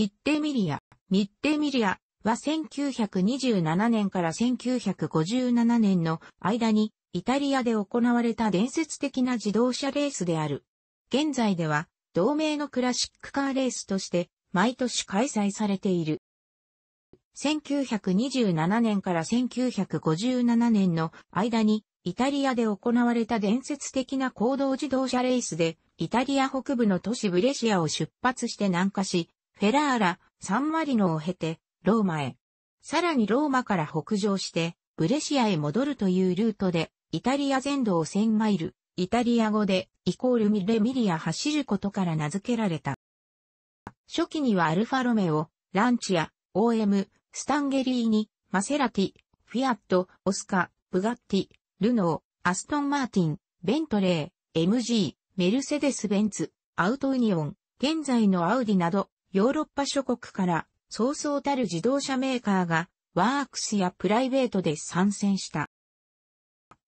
ッテミリア。ッテミリアは1927年から1957年の間にイタリアで行われた伝説的な自動車レースである。現在では同名のクラシックカーレースとして毎年開催されている。1927年から1957年の間にイタリアで行われた伝説的な行動自動車レースでイタリア北部の都市ブレシアを出発して南下し、フェラーラ、サンマリノを経て、ローマへ。さらにローマから北上して、ブレシアへ戻るというルートで、イタリア全土を1000マイル、イタリア語で、イコールミレミリア走ることから名付けられた。初期にはアルファロメオ、ランチア、OM、スタンゲリーニ、マセラティ、フィアット、オスカ、ブガッティ、ルノー、アストン・マーティン、ベントレー、MG、メルセデス・ベンツ、アウト・ユニオン、現在のアウディなど、ヨーロッパ諸国からそうそうたる自動車メーカーがワークスやプライベートで参戦した。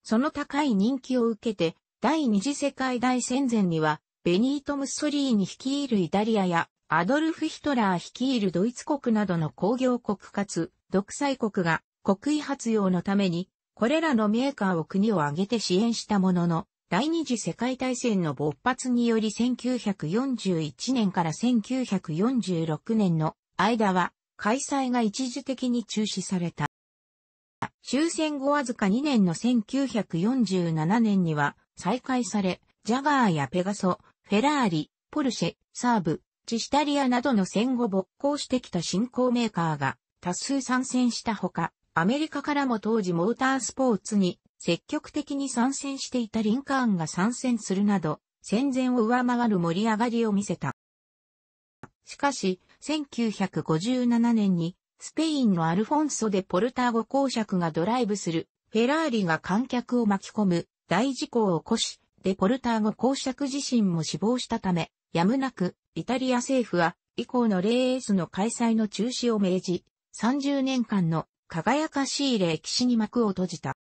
その高い人気を受けて第二次世界大戦前にはベニート・ムッソリーニ率いるイタリアやアドルフ・ヒトラー率いるドイツ国などの工業国かつ独裁国が国威発揚のためにこれらのメーカーを国を挙げて支援したものの第二次世界大戦の勃発により1941年から1946年の間は開催が一時的に中止された。終戦後わずか2年の1947年には再開され、ジャガーやペガソ、フェラーリ、ポルシェ、サーブ、チシタリアなどの戦後勃興してきた新興メーカーが多数参戦したほか、アメリカからも当時モータースポーツに積極的に参戦していたリンカーンが参戦するなど、戦前を上回る盛り上がりを見せた。しかし、1957年に、スペインのアルフォンソでポルターゴ公爵がドライブする、フェラーリが観客を巻き込む、大事故を起こし、デ・ポルターゴ公爵自身も死亡したため、やむなく、イタリア政府は、以降のレースの開催の中止を命じ、30年間の輝かしい歴史に幕を閉じた。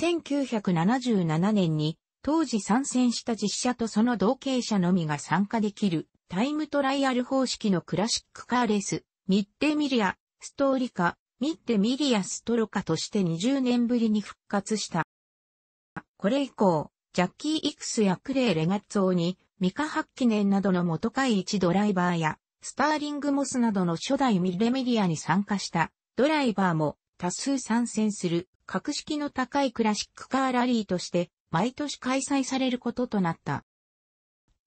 1977年に当時参戦した実車とその同型車のみが参加できるタイムトライアル方式のクラシックカーレース、ミッテミリア、ストーリカ、ミッテミリアストロカとして20年ぶりに復活した。これ以降、ジャッキー・イクスやクレイ・レガッツォに、ミカ・ハッキネンなどの元会一ドライバーや、スターリング・モスなどの初代ミレメディアに参加したドライバーも多数参戦する格式の高いクラシックカーラリーとして毎年開催されることとなった。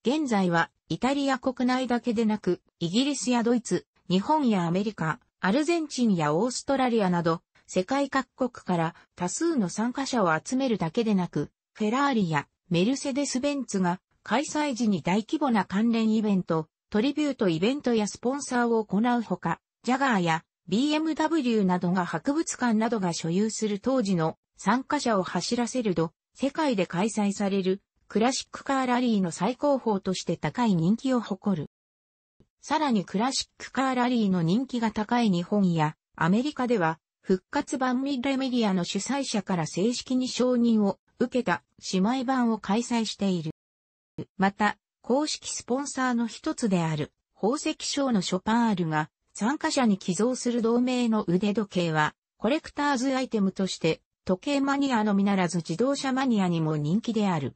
現在はイタリア国内だけでなく、イギリスやドイツ、日本やアメリカ、アルゼンチンやオーストラリアなど、世界各国から多数の参加者を集めるだけでなく、フェラーリやメルセデス・ベンツが開催時に大規模な関連イベント、トリビュートイベントやスポンサーを行うほか、ジャガーや BMW などが博物館などが所有する当時の参加者を走らせると、世界で開催されるクラシックカーラリーの最高峰として高い人気を誇る。さらにクラシックカーラリーの人気が高い日本やアメリカでは復活版ミレメディアの主催者から正式に承認を受けた姉妹版を開催している。また、公式スポンサーの一つである宝石賞のショパールが参加者に寄贈する同盟の腕時計は、コレクターズアイテムとして、時計マニアのみならず自動車マニアにも人気である。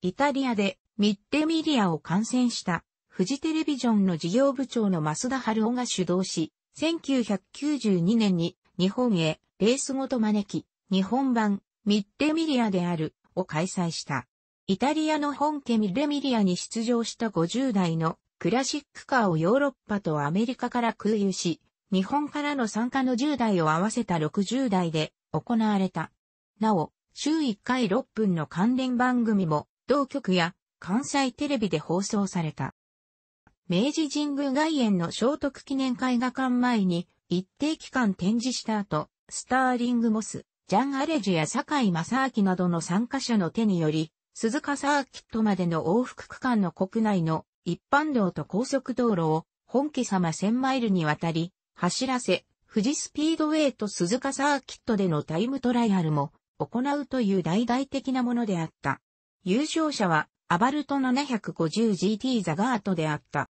イタリアでミッテミリアを観戦したフジテレビジョンの事業部長の増田春夫が主導し、1992年に日本へレースごと招き、日本版ミッテミリアであるを開催した。イタリアの本家ミッレミリアに出場した50代のクラシックカーをヨーロッパとアメリカから空輸し、日本からの参加の10台を合わせた60台で行われた。なお、週1回6分の関連番組も、同局や関西テレビで放送された。明治神宮外苑の聖徳記念絵画館前に一定期間展示した後、スターリングモス、ジャン・アレジュや坂井正明などの参加者の手により、鈴鹿サーキットまでの往復区間の国内の一般道と高速道路を本家様1000マイルにわたり走らせ、富士スピードウェイと鈴鹿サーキットでのタイムトライアルも行うという大々的なものであった。優勝者はアバルト 750GT ザガートであった。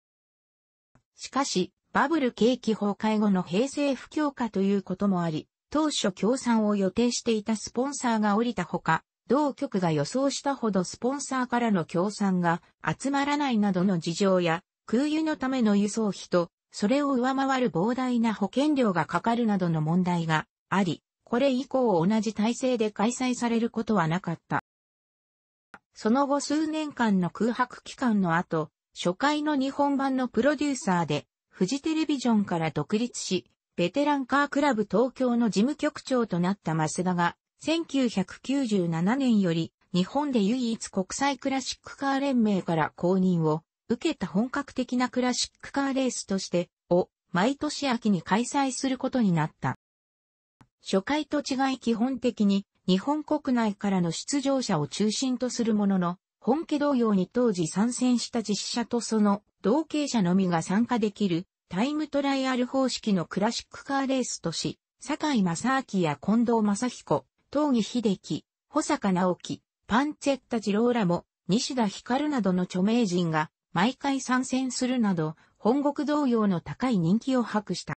しかし、バブル景気崩壊後の平成不況化ということもあり、当初協賛を予定していたスポンサーが降りたほか、同局が予想したほどスポンサーからの協賛が集まらないなどの事情や、空輸のための輸送費と、それを上回る膨大な保険料がかかるなどの問題があり、これ以降同じ体制で開催されることはなかった。その後数年間の空白期間の後、初回の日本版のプロデューサーで、フジテレビジョンから独立し、ベテランカークラブ東京の事務局長となった増田が、1997年より日本で唯一国際クラシックカー連盟から公認を受けた本格的なクラシックカーレースとしてを毎年秋に開催することになった。初回と違い基本的に日本国内からの出場者を中心とするものの、本家同様に当時参戦した実写とその同型者のみが参加できるタイムトライアル方式のクラシックカーレースとし、坂井正明や近藤正彦、東儀秀樹、保坂直樹、パンチェッタロ郎らも、西田光などの著名人が、毎回参戦するなど、本国同様の高い人気を博した。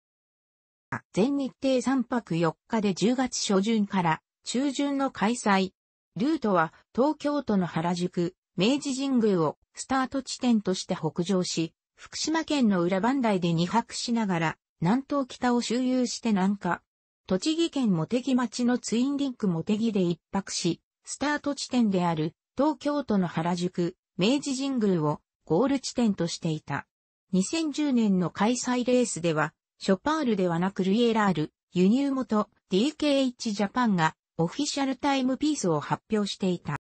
全日程3泊4日で10月初旬から中旬の開催。ルートは東京都の原宿、明治神宮をスタート地点として北上し、福島県の裏磐梯で2泊しながら、南東北を周遊して南下、栃木県茂木町のツインリンク茂木で一泊し、スタート地点である東京都の原宿、明治神宮をゴール地点としていた。2010年の開催レースでは、ショパールではなくルイエラール、輸入元 DKH ジャパンがオフィシャルタイムピースを発表していた。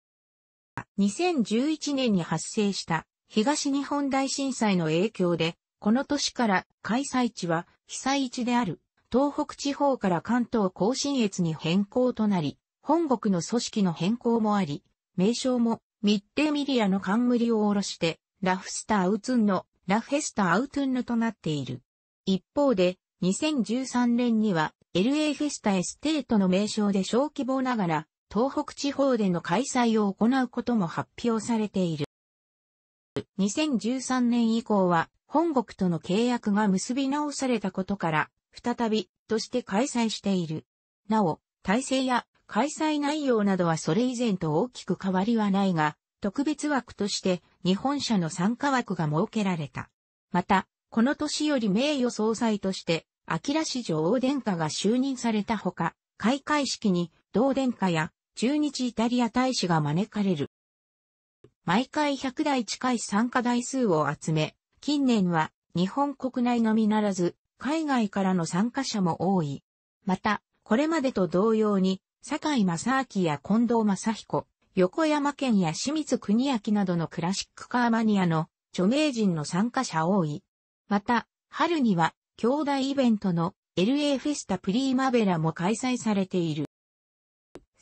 2011年に発生した東日本大震災の影響で、この年から開催地は被災地である東北地方から関東甲信越に変更となり、本国の組織の変更もあり、名称も密偵ミリアの冠を下ろして、ラフスターウツンの、ラフェスターウトゥンヌとなっている。一方で、2013年には、LA フェスタエステートの名称で小規模ながら、東北地方での開催を行うことも発表されている。2013年以降は、本国との契約が結び直されたことから、再びとして開催している。なお、体制や開催内容などはそれ以前と大きく変わりはないが、特別枠として日本社の参加枠が設けられた。また、この年より名誉総裁として、秋田市女王殿下が就任されたほか、開会式に同殿下や中日イタリア大使が招かれる。毎回100台近い参加台数を集め、近年は日本国内のみならず海外からの参加者も多い。また、これまでと同様に、坂井正明や近藤正彦、横山県や清水国明などのクラシックカーマニアの著名人の参加者多い。また、春には、兄弟イベントの LA フェスタプリーマベラも開催されている。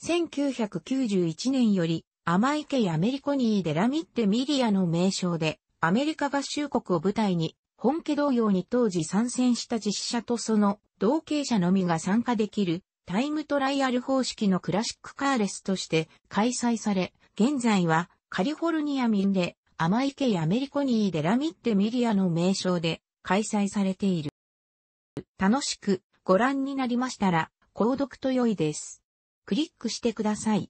1991年より、甘いやアメリコニーでラミッテミリアの名称で、アメリカ合衆国を舞台に、本家同様に当時参戦した実写とその同型者のみが参加できるタイムトライアル方式のクラシックカーレスとして開催され、現在はカリフォルニア民で甘池やアメリコニーデラミッテミリアの名称で開催されている。楽しくご覧になりましたら、購読と良いです。クリックしてください。